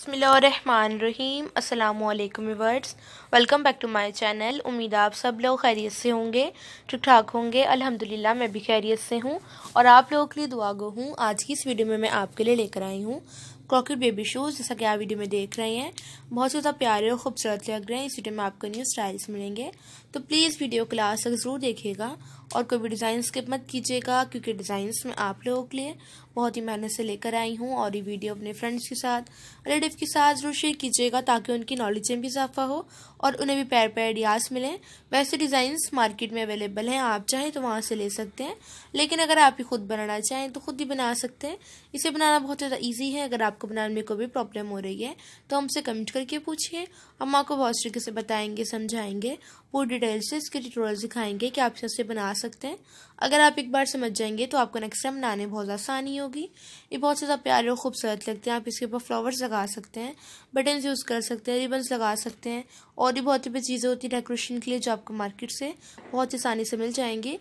बसमीम अल्लाम words welcome back to my channel उम्मीद आप सब लोग खैरियत से होंगे ठीक ठाक होंगे अल्हम्दुलिल्लाह मैं भी खैरियत से हूँ और आप लोगों के लिए दुआ गो हूँ आज की इस वीडियो में मैं आपके लिए लेकर आई हूँ क्रॉकेट बेबी शूज़ जैसा कि आप वीडियो में देख रहे हैं बहुत ज़्यादा प्यारे और खूबसूरत लग रहे हैं इस वीडियो में आपको न्यू स्टाइल्स मिलेंगे तो प्लीज़ वीडियो को लास्ट तक ज़रूर देखिएगा और कोई भी डिज़ाइन स्किप मत कीजिएगा क्योंकि डिज़ाइंस मैं आप लोगों के लिए बहुत ही मेहनत से लेकर आई हूँ और ये वीडियो अपने फ्रेंड्स के साथ रिलेटिव के साथ जरूर शेयर कीजिएगा ताकि उनकी नॉलेज में भी इजाफा हो और उन्हें भी पैर पैर आइडियाज़ मिलें वैसे डिज़ाइंस मार्केट में अवेलेबल हैं आप चाहें तो वहाँ से ले सकते हैं लेकिन अगर आप ही खुद बनाना चाहें तो खुद ही बना सकते हैं इसे बनाना बहुत ज़्यादा ईजी है अगर आप आपको बनाने को भी प्रॉब्लम हो रही है तो हमसे कमेंट करके पूछिए हम आपको बहुत तरीके से बताएंगे समझाएंगे पूरी डिटेल से इसके ट्यूटोरियल सिखाएंगे कि आप इसे बना सकते हैं अगर आप एक बार समझ जाएंगे तो आपको नेक्स्ट टाइम बनाने बहुत आसानी होगी ये बहुत ज़्यादा प्यारे और खूबसूरत लगते हैं आप इसके ऊपर फ्लावर्स लगा सकते हैं बटन्स यूज़ कर सकते हैं रिबन्स लगा सकते हैं और भी बहुत ही चीज़ें होती है डेकोरेशन के लिए जो आपको मार्केट से बहुत आसानी से मिल जाएंगी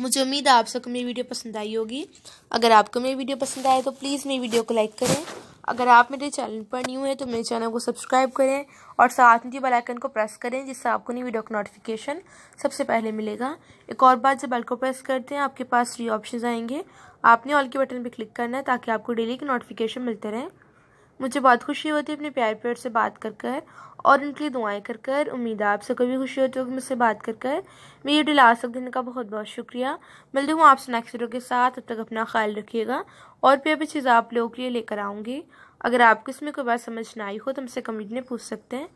मुझे उम्मीद है आप सबको मेरी वीडियो पसंद आई होगी अगर आपको मेरी वीडियो पसंद आए तो प्लीज़ मेरी वीडियो को लाइक करें अगर आप मेरे चैनल पर न्यू हैं तो मेरे चैनल को सब्सक्राइब करें और साथ में बेल आइकन को प्रेस करें जिससे आपको नई वीडियो का नोटिफिकेशन सबसे पहले मिलेगा एक और बात जब बेल को प्रेस करते हैं आपके पास थ्री ऑप्शन आएंगे आपने ऑल के बटन पर क्लिक करना है ताकि आपको डेली के नोटिफिकेशन मिलते रहें मुझे बहुत खुशी होती है अपने प्यार प्यार से बात कर कर और उनके लिए दुआएं कर कर उम्मीद है आप सबको भी खुशी होती होगी मुझसे बात कर कर मेरी वीडियो लास्ट तक देने का बहुत बहुत शुक्रिया मिलती हूँ आपसे नेक्स्ट वीडियो के साथ अब तक अपना ख्याल रखिएगा और भी अभी चीज़ आप लोगों के लिए लेकर आऊँगी अगर आपको इसमें कोई बात समझ ना आई हो तो हमसे कमेंट में पूछ सकते हैं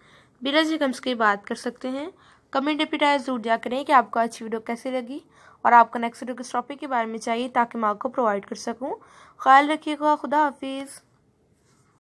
बिना जी कम से बात कर सकते हैं कमेंट रिपीटाया जरूर दिया करें कि आपको अच्छी वीडियो कैसी लगी और आपको नेक्स्ट वीडियो किस टॉपिक के बारे में चाहिए ताकि मैं आपको प्रोवाइड कर सकूँ ख्याल रखिएगा खुदा हाफिज़